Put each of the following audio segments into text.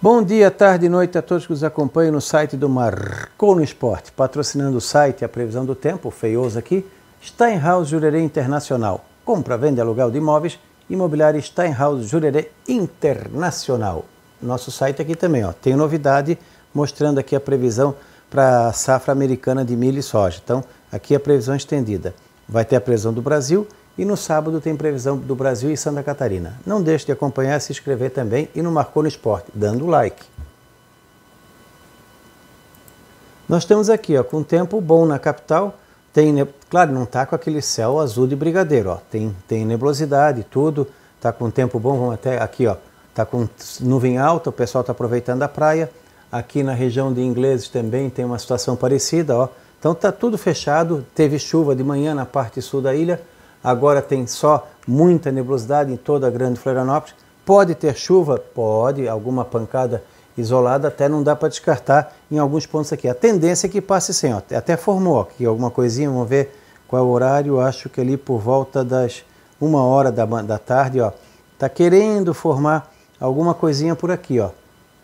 Bom dia, tarde e noite a todos que nos acompanham no site do Marcou no Esporte. Patrocinando o site a previsão do tempo, feioso aqui, Steinhaus Jurerê Internacional. Compra, venda e aluguel de imóveis, imobiliário Steinhaus Jurerê Internacional. Nosso site aqui também, ó, tem novidade mostrando aqui a previsão para a safra americana de milho e soja. Então, aqui a previsão estendida. Vai ter a previsão do Brasil e no sábado tem previsão do Brasil e Santa Catarina. Não deixe de acompanhar, se inscrever também e no Marcou no Esporte, dando like. Nós estamos aqui ó, com tempo bom na capital. Tem, claro, não está com aquele céu azul de brigadeiro. Ó. Tem, tem nebulosidade, tudo. Está com tempo bom, vamos até aqui, ó. Está com nuvem alta, o pessoal está aproveitando a praia. Aqui na região de ingleses também tem uma situação parecida, ó. Então está tudo fechado. Teve chuva de manhã na parte sul da ilha agora tem só muita nebulosidade em toda a grande Florianópolis. Pode ter chuva? Pode, alguma pancada isolada até não dá para descartar em alguns pontos aqui. A tendência é que passe sem, ó, até formou aqui alguma coisinha, vamos ver qual é o horário, acho que ali por volta das uma hora da, da tarde, ó, tá querendo formar alguma coisinha por aqui, ó.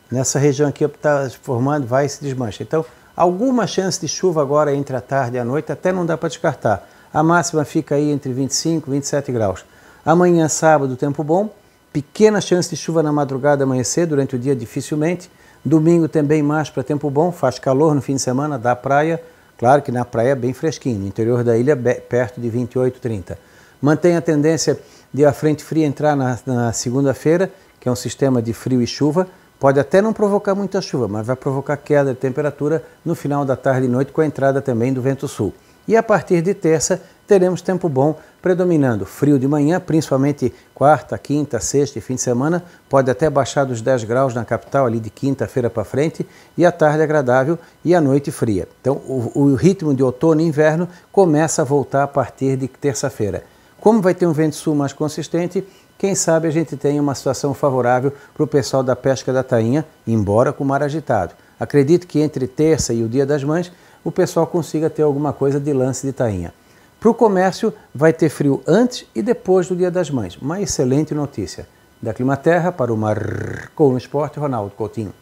Nessa região aqui está formando, vai se desmancha. Então, alguma chance de chuva agora entre a tarde e a noite, até não dá para descartar. A máxima fica aí entre 25 e 27 graus. Amanhã, sábado, tempo bom. Pequena chance de chuva na madrugada, amanhecer, durante o dia dificilmente. Domingo também mais para tempo bom, faz calor no fim de semana, da praia. Claro que na praia é bem fresquinho, no interior da ilha perto de 28, 30. Mantém a tendência de a frente fria entrar na, na segunda-feira, que é um sistema de frio e chuva. Pode até não provocar muita chuva, mas vai provocar queda de temperatura no final da tarde e noite com a entrada também do vento sul. E a partir de terça, teremos tempo bom, predominando frio de manhã, principalmente quarta, quinta, sexta e fim de semana, pode até baixar dos 10 graus na capital ali de quinta-feira para frente, e a tarde agradável e a noite fria. Então o, o ritmo de outono e inverno começa a voltar a partir de terça-feira. Como vai ter um vento sul mais consistente, quem sabe a gente tenha uma situação favorável para o pessoal da pesca da tainha, embora com o mar agitado. Acredito que entre terça e o Dia das Mães o pessoal consiga ter alguma coisa de lance de tainha. Para o comércio, vai ter frio antes e depois do Dia das Mães. Uma excelente notícia. Da Climaterra para o Mar com o Esporte, Ronaldo Coutinho.